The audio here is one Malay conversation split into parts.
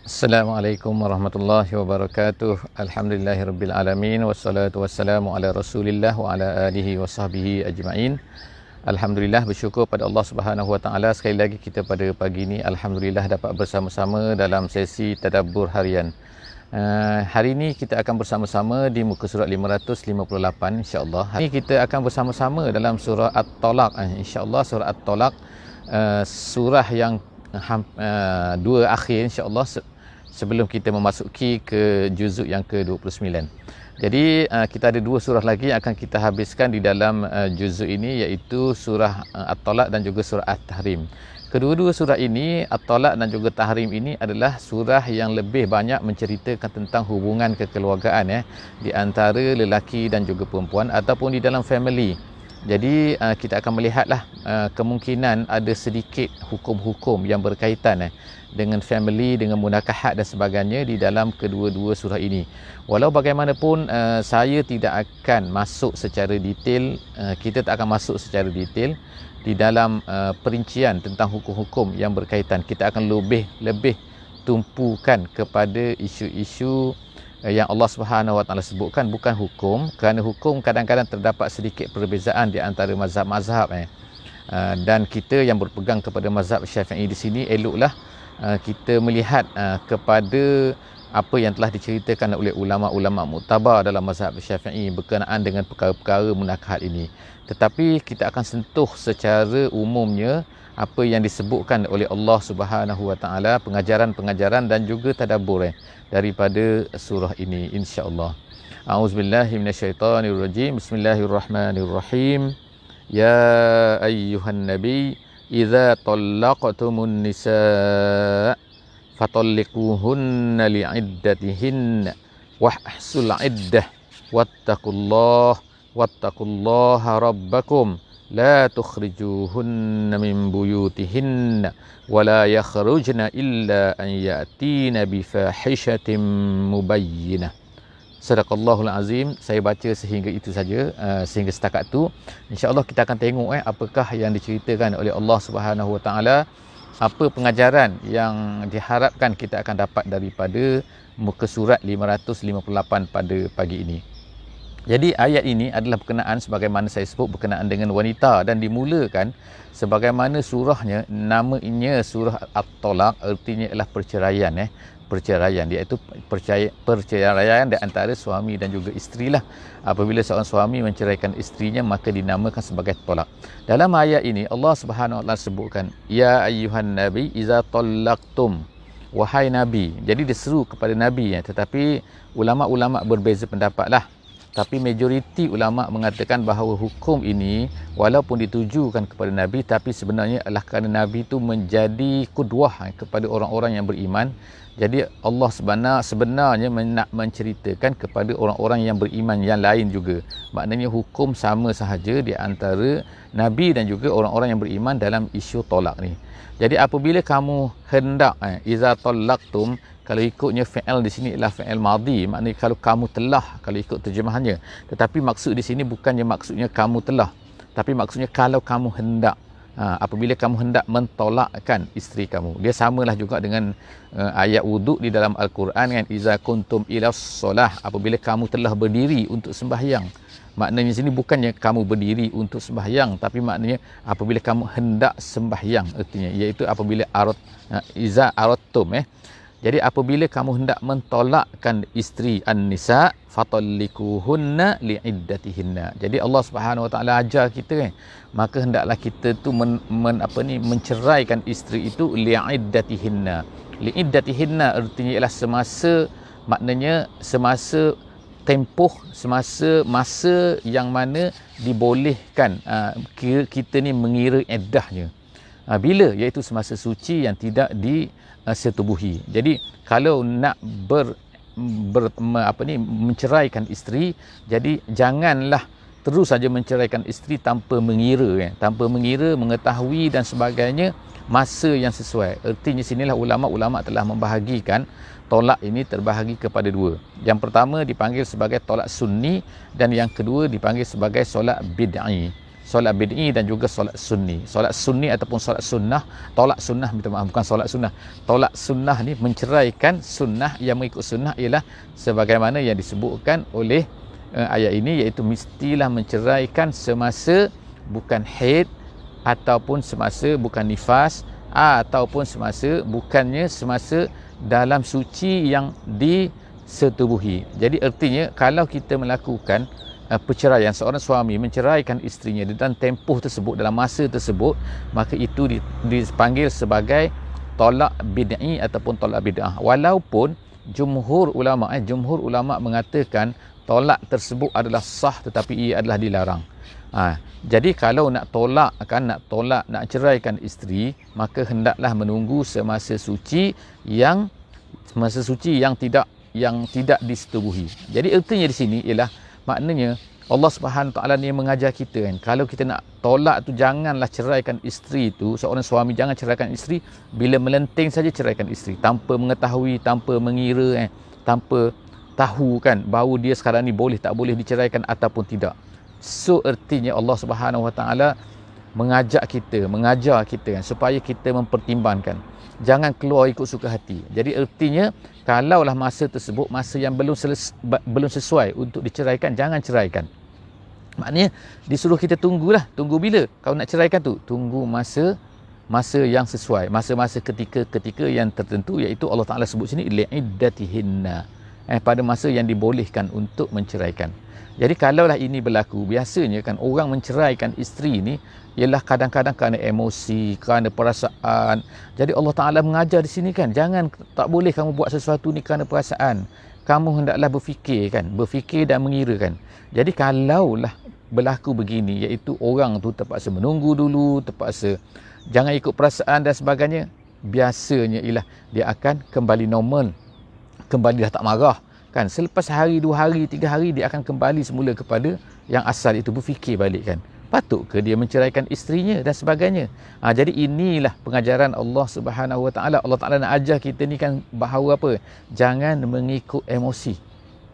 Assalamualaikum warahmatullahi wabarakatuh. Alhamdulillahi rabbil alamin wassalatu wassalamu ala Rasulillah wa ala alihi washabbihi ajmain. Alhamdulillah bersyukur pada Allah Subhanahu wa taala sekali lagi kita pada pagi ini alhamdulillah dapat bersama-sama dalam sesi tadabbur harian. Uh, hari ini kita akan bersama-sama di muka surat 558 insya-Allah. Hari ini kita akan bersama-sama dalam surah At-Talaq uh, insya-Allah surah At-Talaq uh, surah yang uh, dua akhir insya-Allah se- sebelum kita memasuki ke juzuk yang ke-29. Jadi uh, kita ada dua surah lagi yang akan kita habiskan di dalam uh, juzuk ini iaitu surah uh, At-Talaq dan juga surah At-Tahrim. Kedua-dua surah ini At-Talaq dan juga Tahrim ini adalah surah yang lebih banyak menceritakan tentang hubungan kekeluargaan ya eh, di antara lelaki dan juga perempuan ataupun di dalam family. Jadi uh, kita akan melihatlah uh, kemungkinan ada sedikit hukum-hukum yang berkaitan eh, dengan family, dengan munakahat dan sebagainya di dalam kedua-dua surah ini. Walau bagaimanapun uh, saya tidak akan masuk secara detail, uh, kita tak akan masuk secara detail di dalam uh, perincian tentang hukum-hukum yang berkaitan. Kita akan lebih-lebih tumpukan kepada isu-isu Eh, yang Allah Subhanahu Wa Taala sebutkan bukan hukum kerana hukum kadang-kadang terdapat sedikit perbezaan di antara mazhab-mazhab eh. eh dan kita yang berpegang kepada mazhab Syafi'i di sini eloklah eh, kita melihat kepada apa yang telah diceritakan oleh ulama-ulama mutabar dalam mazhab syafi'i berkenaan dengan perkara-perkara munakahat ini. Tetapi kita akan sentuh secara umumnya apa yang disebutkan oleh Allah Subhanahu Wa Taala pengajaran-pengajaran dan juga tadabbur eh, daripada surah ini insya-Allah. A'udzubillahi minasyaitonirrajim. Bismillahirrahmanirrahim. Ya ayyuhan nabi, idza talaqtumun nisaa فطلقوهن لعدتهن واحسوا العدة واتقوا الله واتقوا الله ربكم لا تخرجوهن من بيوتهن ولا illa an أن يأتين بفاحشة مبينة Sadaqallahul Allahul Azim saya baca sehingga itu saja uh, sehingga setakat tu insyaallah kita akan tengok eh apakah yang diceritakan oleh Allah Subhanahu apa pengajaran yang diharapkan kita akan dapat daripada muka surat 558 pada pagi ini. Jadi ayat ini adalah berkenaan sebagaimana saya sebut berkenaan dengan wanita dan dimulakan sebagaimana surahnya namanya surah At-Talaq artinya ialah perceraian eh perceraian iaitu percaya perceraian di antara suami dan juga isteri lah apabila seorang suami menceraikan isterinya maka dinamakan sebagai tolak dalam ayat ini Allah Subhanahu Wa Taala sebutkan ya ayuhan nabi iza tallaqtum wahai nabi jadi diseru kepada nabi ya tetapi ulama-ulama berbeza pendapatlah lah tapi majoriti ulama mengatakan bahawa hukum ini walaupun ditujukan kepada nabi tapi sebenarnya adalah kerana nabi itu menjadi kudwah eh, kepada orang-orang yang beriman jadi Allah sebenarnya sebenarnya nak menceritakan kepada orang-orang yang beriman yang lain juga maknanya hukum sama sahaja di antara nabi dan juga orang-orang yang beriman dalam isu tolak ni jadi apabila kamu hendak eh, iza tolaktum kalau ikutnya fi'al di sini ialah fi'al madhi maknanya kalau kamu telah kalau ikut terjemahannya tetapi maksud di sini bukannya maksudnya kamu telah tapi maksudnya kalau kamu hendak ha, apabila kamu hendak mentolakkan isteri kamu dia samalah juga dengan uh, ayat wuduk di dalam al-Quran kan iza kuntum ila solah apabila kamu telah berdiri untuk sembahyang maknanya sini bukannya kamu berdiri untuk sembahyang tapi maknanya apabila kamu hendak sembahyang artinya iaitu apabila arat uh, eh, iza aratum eh jadi apabila kamu hendak mentolakkan isteri an-nisa fatallikuhunna liiddatihinna. Jadi Allah Subhanahu Wa Taala ajar kita kan, maka hendaklah kita tu men, men apa ni menceraikan isteri itu liiddatihinna. Liiddatihinna artinya ialah semasa maknanya semasa tempoh semasa masa yang mana dibolehkan ah, kita ni mengira iddahnya. Ah, bila iaitu semasa suci yang tidak di setubuhi. Jadi kalau nak ber, ber apa ni menceraikan isteri, jadi janganlah terus saja menceraikan isteri tanpa mengira ya, tanpa mengira mengetahui dan sebagainya masa yang sesuai. Ertinya sinilah ulama-ulama telah membahagikan tolak ini terbahagi kepada dua. Yang pertama dipanggil sebagai tolak sunni dan yang kedua dipanggil sebagai solat Bid'ah solat bid'i dan juga solat sunni. Solat sunni ataupun solat sunnah, tolak sunnah minta maaf bukan solat sunnah. Tolak sunnah ni menceraikan sunnah yang mengikut sunnah ialah sebagaimana yang disebutkan oleh uh, ayat ini iaitu mestilah menceraikan semasa bukan haid ataupun semasa bukan nifas ah, ataupun semasa bukannya semasa dalam suci yang disetubuhi. Jadi ertinya kalau kita melakukan uh, perceraian seorang suami menceraikan isterinya dan tempoh tersebut dalam masa tersebut maka itu dipanggil sebagai tolak bid'i ataupun tolak bid'ah walaupun jumhur ulama eh, jumhur ulama mengatakan tolak tersebut adalah sah tetapi ia adalah dilarang ha, jadi kalau nak tolak kan nak tolak nak ceraikan isteri maka hendaklah menunggu semasa suci yang semasa suci yang tidak yang tidak disetubuhi jadi ertinya di sini ialah maknanya Allah Subhanahu taala ni mengajar kita kan kalau kita nak tolak tu janganlah ceraikan isteri tu seorang suami jangan ceraikan isteri bila melenting saja ceraikan isteri tanpa mengetahui tanpa mengira eh tanpa tahu kan bahawa dia sekarang ni boleh tak boleh diceraikan ataupun tidak so ertinya Allah Subhanahu wa taala mengajak kita mengajar kita kan supaya kita mempertimbangkan jangan keluar ikut suka hati jadi ertinya kalaulah masa tersebut masa yang belum seles belum sesuai untuk diceraikan jangan ceraikan maknanya disuruh kita tunggulah tunggu bila kau nak ceraikan tu tunggu masa masa yang sesuai masa-masa ketika-ketika yang tertentu iaitu Allah Taala sebut sini li'iddatihinna eh, pada masa yang dibolehkan untuk menceraikan. Jadi kalaulah ini berlaku, biasanya kan orang menceraikan isteri ini ialah kadang-kadang kerana emosi, kerana perasaan. Jadi Allah Ta'ala mengajar di sini kan, jangan tak boleh kamu buat sesuatu ni kerana perasaan. Kamu hendaklah berfikir kan, berfikir dan mengira kan. Jadi kalaulah berlaku begini, iaitu orang tu terpaksa menunggu dulu, terpaksa jangan ikut perasaan dan sebagainya, biasanya ialah dia akan kembali normal kembali dah tak marah kan selepas hari dua hari tiga hari dia akan kembali semula kepada yang asal itu berfikir balik kan patut ke dia menceraikan isterinya dan sebagainya ha, jadi inilah pengajaran Allah Subhanahu Wa Taala Allah Taala nak ajar kita ni kan bahawa apa jangan mengikut emosi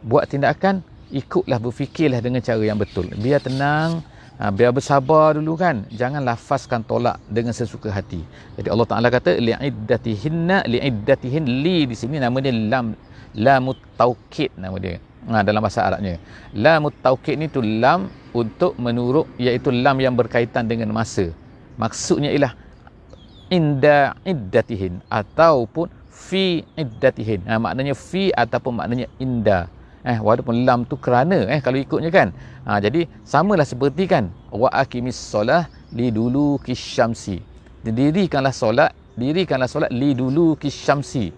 buat tindakan ikutlah berfikirlah dengan cara yang betul biar tenang Ha, biar bersabar dulu kan. Jangan lafazkan tolak dengan sesuka hati. Jadi Allah Ta'ala kata, li'iddatihinna li'iddatihin li di sini nama dia lam lamut taukid nama dia. Ha, dalam bahasa Arabnya. Lamut taukid ni tu lam untuk menurut iaitu lam yang berkaitan dengan masa. Maksudnya ialah inda iddatihin ataupun fi iddatihin. Ha, maknanya fi ataupun maknanya indah eh walaupun lam tu kerana eh kalau ikutnya kan ha, jadi samalah seperti kan wa akimis solah li dulu kisyamsi dirikanlah solat dirikanlah solat li dulu kisyamsi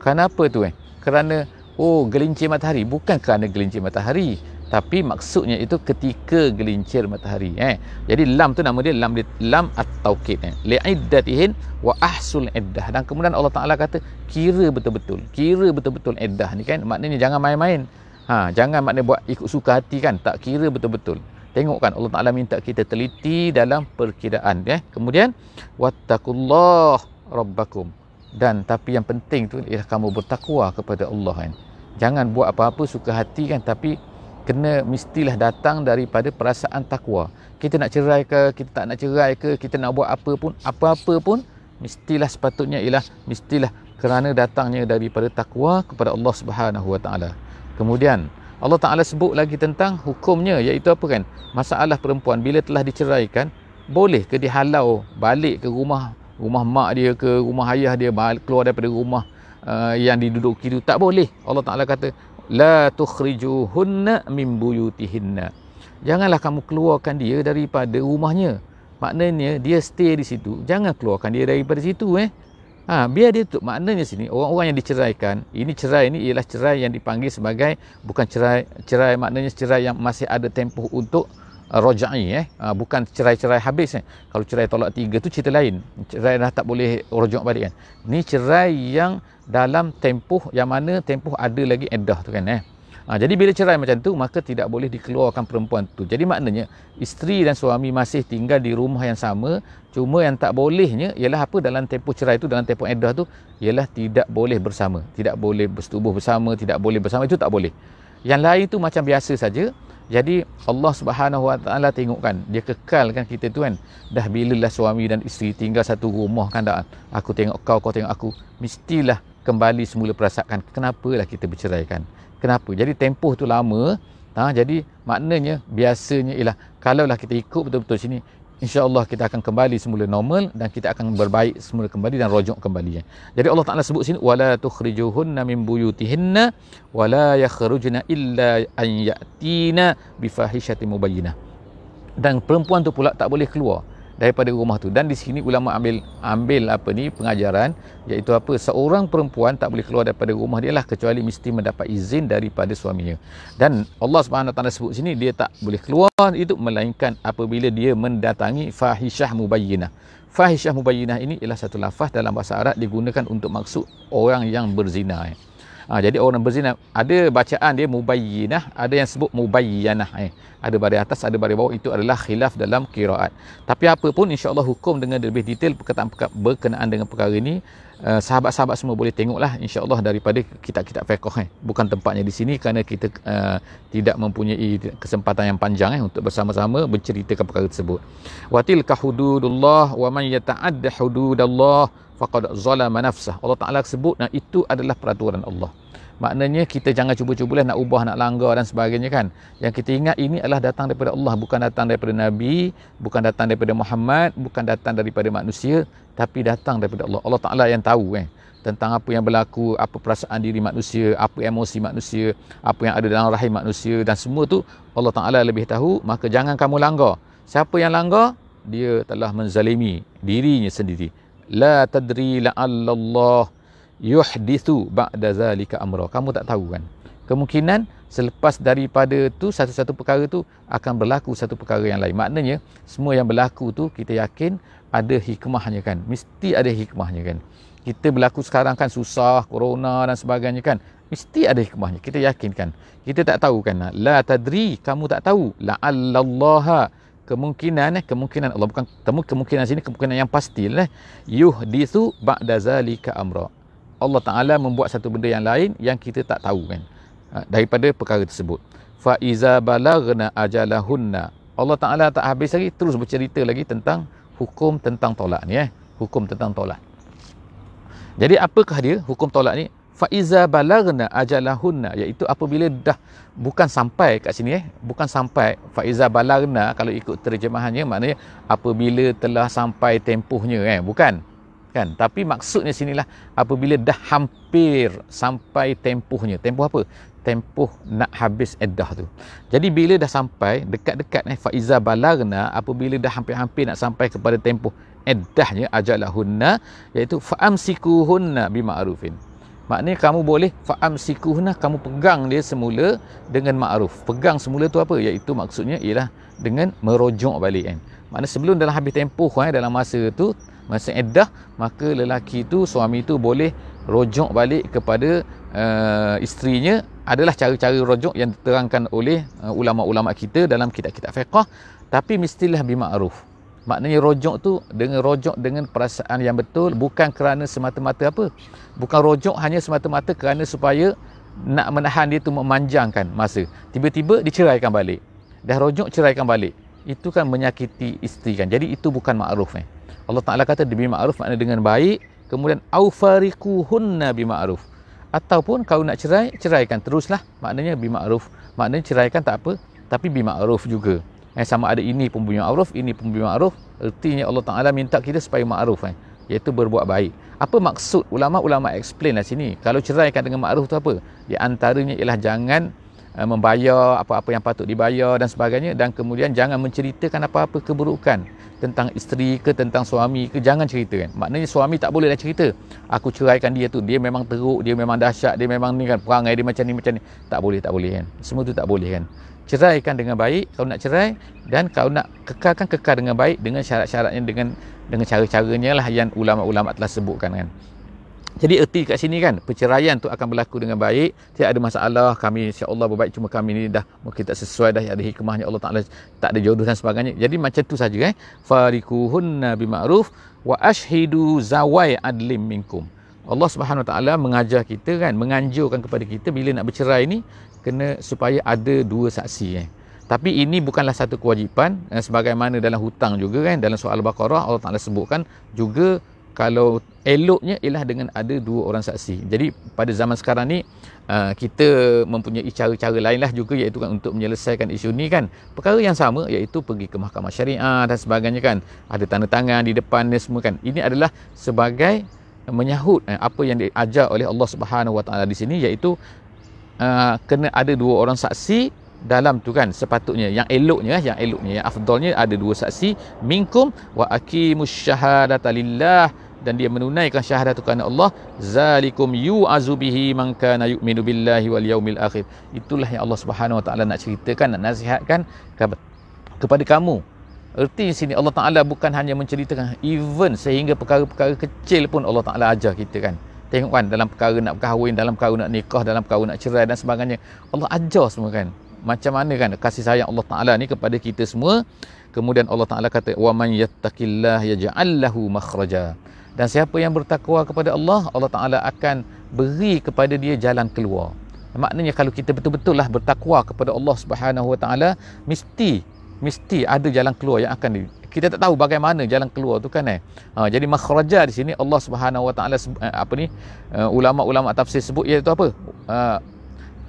kenapa tu eh kerana oh gelincir matahari bukan kerana gelincir matahari tapi maksudnya itu ketika gelincir matahari eh jadi lam tu nama dia lam lam at taukid eh li'iddatihin wa ahsul iddah dan kemudian Allah Taala kata kira betul-betul kira betul-betul iddah ni kan maknanya jangan main-main Ha, jangan makna buat ikut suka hati kan. Tak kira betul-betul. Tengok kan Allah Ta'ala minta kita teliti dalam perkiraan. Eh? Kemudian, Wattakullah Rabbakum. Dan tapi yang penting tu ialah kamu bertakwa kepada Allah kan. Jangan buat apa-apa suka hati kan. Tapi kena mestilah datang daripada perasaan takwa. Kita nak cerai ke, kita tak nak cerai ke, kita nak buat apa pun, apa-apa pun. Mestilah sepatutnya ialah mestilah kerana datangnya daripada takwa kepada Allah Subhanahu Wa Taala. Kemudian Allah Taala sebut lagi tentang hukumnya iaitu apa kan? Masalah perempuan bila telah diceraikan boleh ke dihalau balik ke rumah rumah mak dia ke rumah ayah dia balik, keluar daripada rumah uh, yang diduduki itu tak boleh. Allah Taala kata la tukhrijuhunna min buyutihinna. Janganlah kamu keluarkan dia daripada rumahnya. Maknanya dia stay di situ, jangan keluarkan dia daripada situ eh. Ha, biar dia tutup. Maknanya sini, orang-orang yang diceraikan, ini cerai ini ialah cerai yang dipanggil sebagai, bukan cerai, cerai maknanya cerai yang masih ada tempoh untuk uh, roja'i. Eh. Ha, bukan cerai-cerai habis. Eh. Kalau cerai tolak tiga tu cerita lain. Cerai dah tak boleh rojok balik kan. Ini cerai yang dalam tempoh, yang mana tempoh ada lagi edah tu kan. Eh. Ha, jadi bila cerai macam tu, maka tidak boleh dikeluarkan perempuan tu. Jadi maknanya, isteri dan suami masih tinggal di rumah yang sama, cuma yang tak bolehnya ialah apa dalam tempoh cerai tu, dalam tempoh edah tu, ialah tidak boleh bersama. Tidak boleh bersetubuh bersama, tidak boleh bersama, itu tak boleh. Yang lain tu macam biasa saja. Jadi Allah Subhanahu Wa Taala tengokkan dia kekalkan kita tu kan. Dah bilalah suami dan isteri tinggal satu rumah kan dah. Aku tengok kau, kau tengok aku, mestilah kembali semula perasaan kenapalah kita bercerai kan kenapa jadi tempoh tu lama ha, jadi maknanya biasanya ialah kalaulah kita ikut betul-betul sini insya Allah kita akan kembali semula normal dan kita akan berbaik semula kembali dan rojok kembali jadi Allah Taala sebut sini wala tukhrijuhunna min buyutihinna wala yakhrujna illa an ya'tina bifahishatin mubayyinah dan perempuan tu pula tak boleh keluar daripada rumah tu dan di sini ulama ambil ambil apa ni pengajaran iaitu apa seorang perempuan tak boleh keluar daripada rumah dia lah kecuali mesti mendapat izin daripada suaminya dan Allah Subhanahu taala sebut sini dia tak boleh keluar itu melainkan apabila dia mendatangi fahishah mubayyinah fahishah mubayyinah ini ialah satu lafaz dalam bahasa Arab digunakan untuk maksud orang yang berzina Ha, jadi orang berzina ada bacaan dia mubayyinah, ada yang sebut mubayyanah. Eh. Ada baris atas, ada baris bawah itu adalah khilaf dalam qiraat. Tapi apa pun insya-Allah hukum dengan lebih detail perkataan berkenaan dengan perkara ini uh, sahabat-sahabat semua boleh tengoklah insya-Allah daripada kitab-kitab fiqh eh. Bukan tempatnya di sini kerana kita uh, tidak mempunyai kesempatan yang panjang eh, untuk bersama-sama menceritakan perkara tersebut. Watil kahududullah wa man yata'addi hududallah faqad zalama nafsah Allah Taala sebut nah itu adalah peraturan Allah maknanya kita jangan cuba-cubalah nak ubah nak langgar dan sebagainya kan yang kita ingat ini adalah datang daripada Allah bukan datang daripada nabi bukan datang daripada Muhammad bukan datang daripada manusia tapi datang daripada Allah Allah Taala yang tahu eh tentang apa yang berlaku apa perasaan diri manusia apa emosi manusia apa yang ada dalam rahim manusia dan semua tu Allah Taala lebih tahu maka jangan kamu langgar siapa yang langgar dia telah menzalimi dirinya sendiri la tadri la'allallah yuhdithu ba'da zalika amra. Kamu tak tahu kan? Kemungkinan selepas daripada tu satu-satu perkara tu akan berlaku satu perkara yang lain. Maknanya semua yang berlaku tu kita yakin ada hikmahnya kan? Mesti ada hikmahnya kan? Kita berlaku sekarang kan susah, corona dan sebagainya kan? Mesti ada hikmahnya. Kita yakin kan? Kita tak tahu kan? La tadri, kamu tak tahu. la La'allallaha kemungkinan eh kemungkinan Allah bukan temu kemungkinan sini kemungkinan yang pasti lah, eh yuh di tu ba'da zalika amra Allah Taala membuat satu benda yang lain yang kita tak tahu kan ha, daripada perkara tersebut fa iza balagna ajalahunna Allah Taala tak habis lagi terus bercerita lagi tentang hukum tentang tolak ni eh hukum tentang tolak jadi apakah dia hukum tolak ni faiza balagna ajalahuna, iaitu apabila dah bukan sampai kat sini eh bukan sampai faiza balagna kalau ikut terjemahannya maknanya apabila telah sampai tempuhnya, eh bukan kan tapi maksudnya sinilah apabila dah hampir sampai tempuhnya. Tempuh apa Tempuh nak habis edah tu jadi bila dah sampai dekat-dekat eh faiza balagna apabila dah hampir-hampir nak sampai kepada tempoh iddahnya ajalahunna iaitu faamsikuhunna bima'rufin Maknanya kamu boleh fa'am sikuhna kamu pegang dia semula dengan ma'ruf. Pegang semula tu apa? Iaitu maksudnya ialah dengan merojok balik kan. Maknanya sebelum dalam habis tempoh kan, dalam masa tu, masa iddah, maka lelaki tu, suami tu boleh rojok balik kepada uh, isterinya adalah cara-cara rojok yang diterangkan oleh uh, ulama-ulama kita dalam kitab-kitab fiqah tapi mestilah bima'ruf maknanya rojok tu dengan rojok dengan perasaan yang betul bukan kerana semata-mata apa bukan rojok hanya semata-mata kerana supaya nak menahan dia tu memanjangkan masa tiba-tiba diceraikan balik dah rojok ceraikan balik itu kan menyakiti isteri kan jadi itu bukan ma'ruf eh. Allah Ta'ala kata demi ma'ruf makna dengan baik kemudian au awfarikuhunna bima'ruf ataupun kalau nak cerai ceraikan teruslah maknanya bima'ruf maknanya ceraikan tak apa tapi bima'ruf juga Eh, sama ada ini pembunyi ma'ruf, ini pembunyi ma'ruf. Artinya Allah Ta'ala minta kita supaya ma'ruf. Eh? Iaitu berbuat baik. Apa maksud ulama-ulama explain lah sini? Kalau ceraikan dengan ma'ruf tu apa? Di antaranya ialah jangan Eh, membayar apa-apa yang patut dibayar dan sebagainya dan kemudian jangan menceritakan apa-apa keburukan tentang isteri ke tentang suami ke jangan cerita kan maknanya suami tak boleh dah cerita aku ceraikan dia tu dia memang teruk dia memang dahsyat dia memang ni kan perangai dia macam ni macam ni tak boleh tak boleh kan semua tu tak boleh kan ceraikan dengan baik kalau nak cerai dan kalau nak kekalkan kekal dengan baik dengan syarat-syaratnya dengan dengan cara-caranya lah yang ulama-ulama telah sebutkan kan jadi erti kat sini kan perceraian tu akan berlaku dengan baik, tiada ada masalah, kami insya-Allah berbaik cuma kami ni dah mungkin tak sesuai dah ada hikmahnya Allah Taala tak ada jodoh dan sebagainya. Jadi macam tu saja eh. Farikuhun bima'ruf wa ashhidu zawai adlim minkum. Allah Subhanahu Wa Taala mengajar kita kan, menganjurkan kepada kita bila nak bercerai ni kena supaya ada dua saksi eh. Tapi ini bukanlah satu kewajipan eh, sebagaimana dalam hutang juga kan, dalam soal Al-Baqarah Allah Taala sebutkan juga kalau eloknya ialah dengan ada dua orang saksi. Jadi pada zaman sekarang ni uh, kita mempunyai cara-cara lainlah juga iaitu kan untuk menyelesaikan isu ni kan. Perkara yang sama iaitu pergi ke mahkamah syariah dan sebagainya kan. Ada tanda tangan di depan ni semua kan. Ini adalah sebagai menyahut eh, apa yang diajar oleh Allah Subhanahu Wa Taala di sini iaitu uh, kena ada dua orang saksi dalam tu kan sepatutnya yang eloknya eh, yang eloknya yang afdolnya ada dua saksi minkum wa aqimush syahadata dan dia menunaikan syahadat itu kerana Allah zalikum yu'azu bihi man kana yu'minu billahi wal yaumil akhir itulah yang Allah Subhanahu wa taala nak ceritakan nak nasihatkan kepada kamu erti sini Allah taala bukan hanya menceritakan even sehingga perkara-perkara kecil pun Allah taala ajar kita kan tengok kan dalam perkara nak berkahwin dalam perkara nak nikah dalam perkara nak cerai dan sebagainya Allah ajar semua kan macam mana kan kasih sayang Allah taala ni kepada kita semua kemudian Allah taala kata Wa waman yattaqillah yaj'al lahu makhraja dan siapa yang bertakwa kepada Allah Allah Ta'ala akan beri kepada dia jalan keluar maknanya kalau kita betul-betul lah bertakwa kepada Allah Subhanahu Wa Ta'ala mesti mesti ada jalan keluar yang akan di, kita tak tahu bagaimana jalan keluar tu kan eh ha, jadi makhraja di sini Allah Subhanahu Wa Ta'ala eh, apa ni uh, ulama-ulama tafsir sebut iaitu apa uh,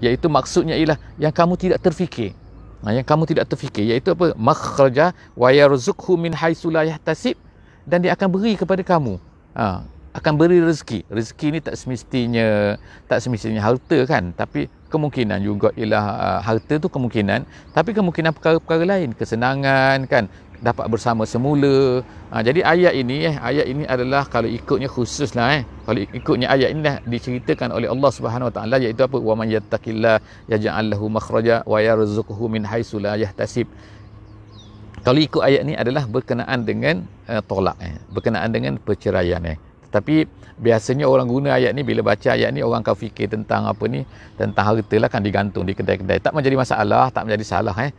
iaitu maksudnya ialah yang kamu tidak terfikir ha, yang kamu tidak terfikir iaitu apa makhraja wa yarzuqhu min haitsu la dan dia akan beri kepada kamu ha, akan beri rezeki. Rezeki ni tak semestinya tak semestinya harta kan, tapi kemungkinan juga ialah uh, harta tu kemungkinan, tapi kemungkinan perkara-perkara lain, kesenangan kan, dapat bersama semula. Ha, jadi ayat ini eh ayat ini adalah kalau ikutnya khususlah eh kalau ikutnya ayat ini lah diceritakan oleh Allah Subhanahu Wa Taala iaitu apa wa man yattaqillah yaj'al lahu makhraja wa yarzuquhu min haitsu la yahtasib kalau ikut ayat ni adalah berkenaan dengan uh, tolak eh. berkenaan dengan perceraian eh. tetapi biasanya orang guna ayat ni bila baca ayat ni orang akan fikir tentang apa ni tentang harta lah kan digantung di kedai-kedai tak menjadi masalah tak menjadi salah eh.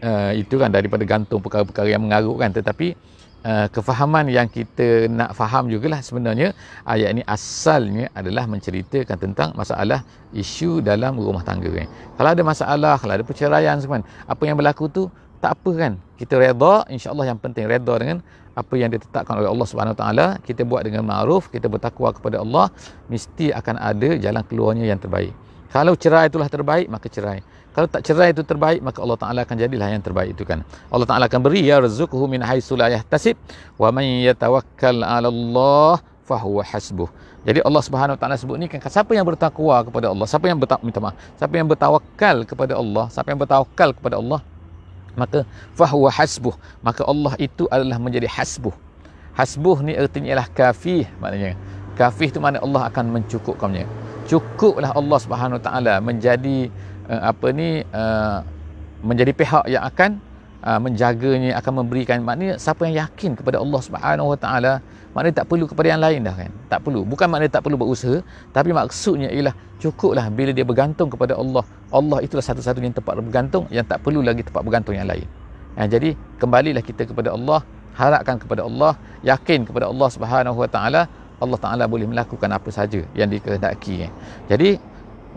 uh, itu kan daripada gantung perkara-perkara yang mengarut kan tetapi uh, kefahaman yang kita nak faham jugalah sebenarnya ayat ini asalnya adalah menceritakan tentang masalah isu dalam rumah tangga eh. kalau ada masalah kalau ada perceraian kan, apa yang berlaku tu tak apa kan kita redha insyaallah yang penting redha dengan apa yang ditetapkan oleh Allah Subhanahu taala kita buat dengan ma'ruf kita bertakwa kepada Allah mesti akan ada jalan keluarnya yang terbaik kalau cerai itulah terbaik maka cerai kalau tak cerai itu terbaik maka Allah taala akan jadilah yang terbaik itu kan Allah taala akan beri ya rizquhu min haitsu la yahtasib wa man yatawakkal 'ala Allah fahuwa hasbuh jadi Allah Subhanahu taala sebut ni kan siapa yang bertakwa kepada Allah siapa yang bertak minta maaf siapa yang bertawakal kepada Allah siapa yang bertawakal kepada Allah maka fahuwa hasbuh maka Allah itu adalah menjadi hasbuh hasbuh ni artinya ialah kafi maknanya kafi tu maknanya Allah akan mencukupkannya cukuplah Allah Subhanahu taala menjadi uh, apa ni uh, menjadi pihak yang akan uh, menjaganya akan memberikan maknanya siapa yang yakin kepada Allah Subhanahu taala maknanya tak perlu kepada yang lain dah kan tak perlu bukan maknanya tak perlu berusaha tapi maksudnya ialah cukuplah bila dia bergantung kepada Allah Allah itulah satu-satunya tempat bergantung yang tak perlu lagi tempat bergantung yang lain ya, jadi kembalilah kita kepada Allah harapkan kepada Allah yakin kepada Allah Subhanahu Wa Allah Taala boleh melakukan apa saja yang dikehendaki ya. jadi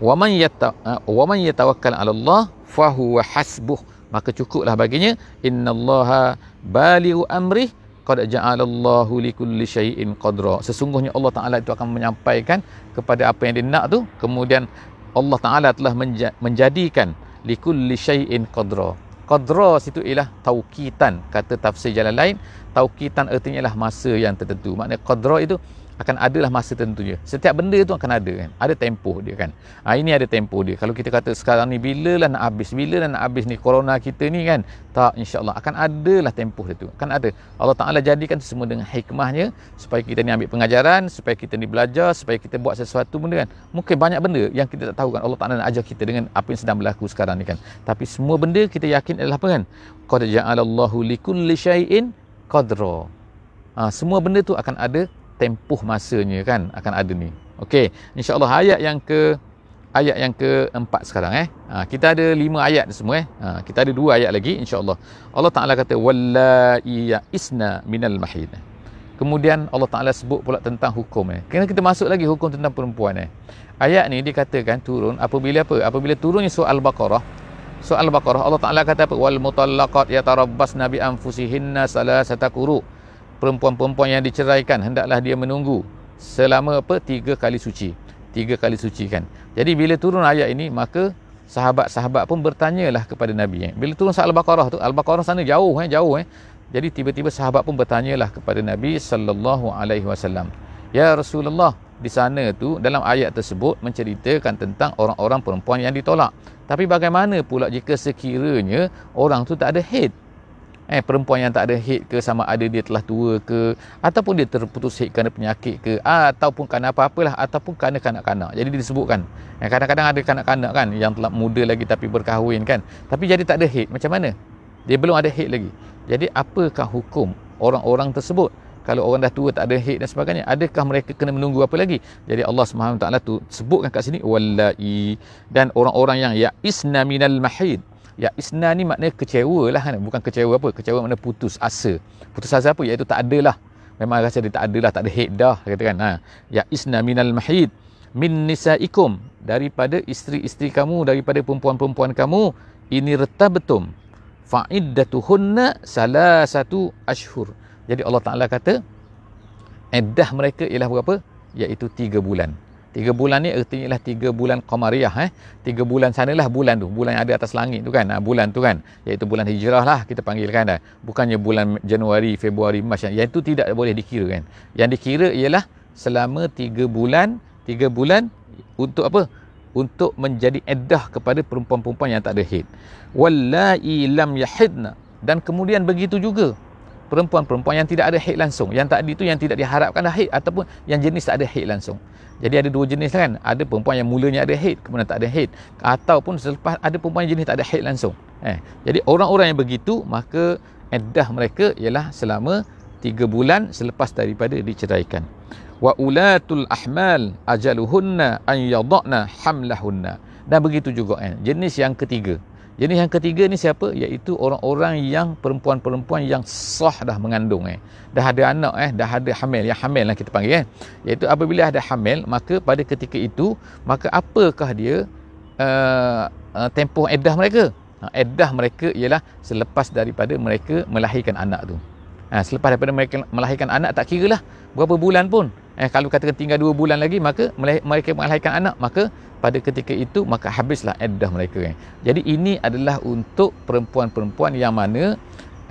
waman yata ha, waman yatawakkal ala Allah fahuwa hasbuh maka cukuplah baginya innallaha baliu amrih qad ja'ala Allahu likulli shay'in qadra sesungguhnya Allah Taala itu akan menyampaikan kepada apa yang dia nak tu kemudian Allah Taala telah menja- menjadikan likulli shay'in qadra qadra situ ialah tauqitan. kata tafsir jalan lain tauqitan artinya ialah masa yang tertentu maknanya qadra itu akan ada lah masa tentunya setiap benda tu akan ada kan ada tempoh dia kan ha, ini ada tempoh dia kalau kita kata sekarang ni bila bilalah nak habis bilalah nak habis ni corona kita ni kan tak insya Allah akan adalah tempoh dia tu akan ada Allah Ta'ala jadikan semua dengan hikmahnya supaya kita ni ambil pengajaran supaya kita ni belajar supaya kita buat sesuatu benda kan mungkin banyak benda yang kita tak tahu kan Allah Ta'ala nak ajar kita dengan apa yang sedang berlaku sekarang ni kan tapi semua benda kita yakin adalah apa kan qad ja'alallahu likulli syai'in qadra Ha, semua benda tu akan ada tempuh masanya kan akan ada ni. Okey, insya-Allah ayat yang ke ayat yang ke empat sekarang eh. Ha, kita ada lima ayat semua eh. Ha, kita ada dua ayat lagi insya-Allah. Allah Taala kata walla isna minal mahid. Kemudian Allah Taala sebut pula tentang hukum eh. Kena kita masuk lagi hukum tentang perempuan eh. Ayat ni dikatakan turun apabila apa? Apabila turunnya surah Al-Baqarah. Surah Al-Baqarah Allah Taala kata apa? Wal mutallaqat yatarabbasna bi anfusihinna salasata quru' perempuan-perempuan yang diceraikan hendaklah dia menunggu selama apa tiga kali suci tiga kali suci kan jadi bila turun ayat ini maka sahabat-sahabat pun bertanyalah kepada Nabi eh. bila turun sahabat al-baqarah tu al-baqarah sana jauh eh jauh eh jadi tiba-tiba sahabat pun bertanyalah kepada Nabi sallallahu alaihi wasallam ya Rasulullah di sana tu dalam ayat tersebut menceritakan tentang orang-orang perempuan yang ditolak tapi bagaimana pula jika sekiranya orang tu tak ada head eh perempuan yang tak ada haid ke sama ada dia telah tua ke ataupun dia terputus haid kerana penyakit ke ataupun kerana apa-apalah ataupun kerana kanak-kanak jadi disebutkan eh, kadang-kadang ada kanak-kanak kan yang telah muda lagi tapi berkahwin kan tapi jadi tak ada haid macam mana dia belum ada haid lagi jadi apakah hukum orang-orang tersebut kalau orang dah tua tak ada haid dan sebagainya adakah mereka kena menunggu apa lagi jadi Allah Subhanahu taala tu sebutkan kat sini wallahi dan orang-orang yang ya isna minal mahid Ya isna ni maknanya kecewa lah kan. Bukan kecewa apa. Kecewa maknanya putus asa. Putus asa apa? Iaitu tak ada lah. Memang rasa dia tak ada lah. Tak ada head dah. Kata kan. Ha. Ya isna minal mahid. Min nisaikum. Daripada isteri-isteri kamu. Daripada perempuan-perempuan kamu. Ini betul. Fa'iddatuhunna salah satu ashur. Jadi Allah Ta'ala kata. Edah mereka ialah berapa? Iaitu tiga bulan. Tiga bulan ni ertinya ialah tiga bulan Qamariyah eh. Tiga bulan sanalah bulan tu. Bulan yang ada atas langit tu kan. Ha, bulan tu kan. Iaitu bulan hijrah lah kita panggilkan dah. Ha. Bukannya bulan Januari, Februari, Mac. Yang itu tidak boleh dikira kan. Yang dikira ialah selama tiga bulan. Tiga bulan untuk apa? Untuk menjadi edah kepada perempuan-perempuan yang tak ada hid. Wallai lam yahidna. Dan kemudian begitu juga perempuan-perempuan yang tidak ada haid langsung yang tadi tu yang tidak diharapkan dah haid ataupun yang jenis tak ada haid langsung jadi ada dua jenis lah kan ada perempuan yang mulanya ada haid kemudian tak ada haid ataupun selepas ada perempuan yang jenis tak ada haid langsung eh. jadi orang-orang yang begitu maka edah mereka ialah selama tiga bulan selepas daripada diceraikan wa ulatul ahmal ajaluhunna an yadna hamlahunna dan begitu juga kan eh. jenis yang ketiga jadi yang ketiga ni siapa? Iaitu orang-orang yang perempuan-perempuan yang sah dah mengandung eh. Dah ada anak eh, dah ada hamil. Yang hamil lah kita panggil eh. Iaitu apabila ada hamil, maka pada ketika itu, maka apakah dia uh, uh, tempoh edah mereka? Ha, edah mereka ialah selepas daripada mereka melahirkan anak tu. Ha, selepas daripada mereka melahirkan anak, tak kira lah berapa bulan pun eh, kalau katakan tinggal dua bulan lagi maka mereka mengalahkan anak maka pada ketika itu maka habislah edah mereka eh. jadi ini adalah untuk perempuan-perempuan yang mana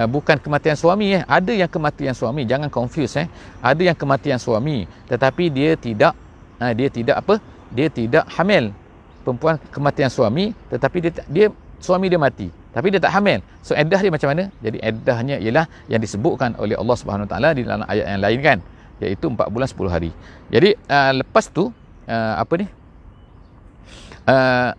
eh, bukan kematian suami eh ada yang kematian suami jangan confuse eh ada yang kematian suami tetapi dia tidak eh, dia tidak apa dia tidak hamil perempuan kematian suami tetapi dia dia suami dia mati tapi dia tak hamil. So iddah dia macam mana? Jadi edahnya ialah yang disebutkan oleh Allah Subhanahu Wa Taala di dalam ayat yang lain kan iaitu 4 bulan 10 hari. Jadi uh, lepas tu uh, apa ni? Uh,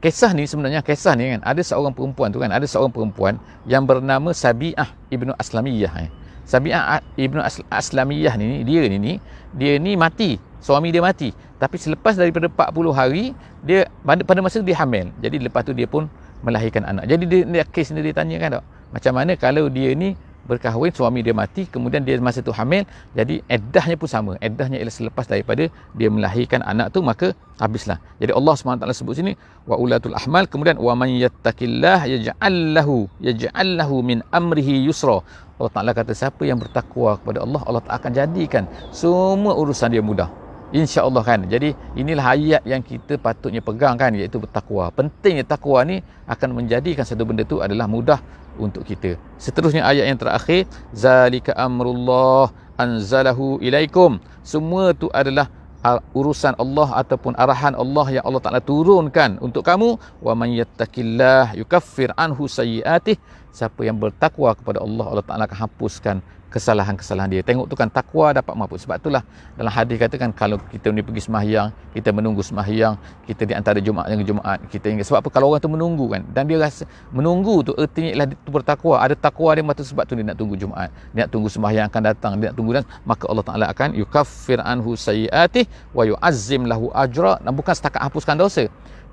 kisah ni sebenarnya kisah ni kan ada seorang perempuan tu kan ada seorang perempuan yang bernama Sabiah Ibnu Aslamiyah eh. Sabiah Ibnu Asl- Aslamiyah ni dia ni ni dia ni mati suami dia mati tapi selepas daripada 40 hari dia pada masa tu dia hamil jadi lepas tu dia pun melahirkan anak jadi dia, dia kes ni dia tanya kan tak macam mana kalau dia ni berkahwin suami dia mati kemudian dia masa tu hamil jadi edahnya pun sama edahnya ialah selepas daripada dia melahirkan anak tu maka habislah jadi Allah SWT sebut sini wa ulatul ahmal kemudian wa man yattaqillah yaj'al lahu yaj'al lahu min amrihi yusra Allah Taala kata siapa yang bertakwa kepada Allah Allah tak akan jadikan semua urusan dia mudah Insyaallah kan. Jadi inilah ayat yang kita patutnya pegang kan iaitu bertakwa. Pentingnya takwa ni akan menjadikan satu benda tu adalah mudah untuk kita. Seterusnya ayat yang terakhir zalika amrullah anzalahu ilaikum. Semua tu adalah uh, urusan Allah ataupun arahan Allah yang Allah Taala turunkan untuk kamu wa man yattaqillah yukaffir anhu sayiatihi siapa yang bertakwa kepada Allah Allah Taala akan hapuskan kesalahan-kesalahan dia. Tengok tu kan takwa dapat mampu Sebab itulah dalam hadis kan kalau kita ni pergi semahyang, kita menunggu semahyang, kita di antara Jumaat dengan Jumaat, kita ingat. Sebab apa? Kalau orang tu menunggu kan. Dan dia rasa menunggu tu ertinya ialah tu bertakwa. Ada takwa dia mata sebab tu dia nak tunggu Jumaat. Dia nak tunggu semahyang akan datang. Dia nak tunggu dan maka Allah Ta'ala akan yukaffir anhu sayyati wa yu'azim lahu ajra. Dan bukan setakat hapuskan dosa.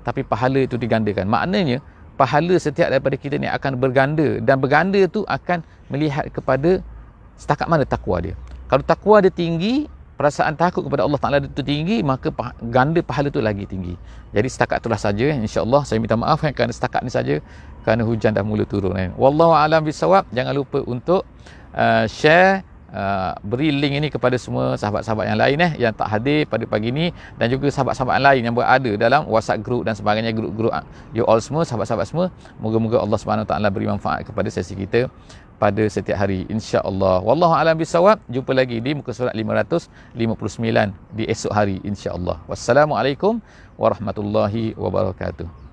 Tapi pahala itu digandakan. Maknanya, pahala setiap daripada kita ni akan berganda. Dan berganda tu akan melihat kepada setakat mana takwa dia kalau takwa dia tinggi perasaan takut kepada Allah Taala itu tinggi maka ganda pahala itu lagi tinggi jadi setakat itulah saja insyaallah saya minta maaf kan kerana setakat ni saja kerana hujan dah mula turun kan wallahu alam bisawab jangan lupa untuk uh, share Uh, beri link ini kepada semua sahabat-sahabat yang lain eh yang tak hadir pada pagi ini dan juga sahabat-sahabat lain yang berada dalam WhatsApp group dan sebagainya group-group uh, you all semua sahabat-sahabat semua moga-moga Allah Subhanahu taala beri manfaat kepada sesi kita pada setiap hari insya-Allah. Wallahu alam bisawab. Jumpa lagi di muka surat 559 di esok hari insya-Allah. Wassalamualaikum warahmatullahi wabarakatuh.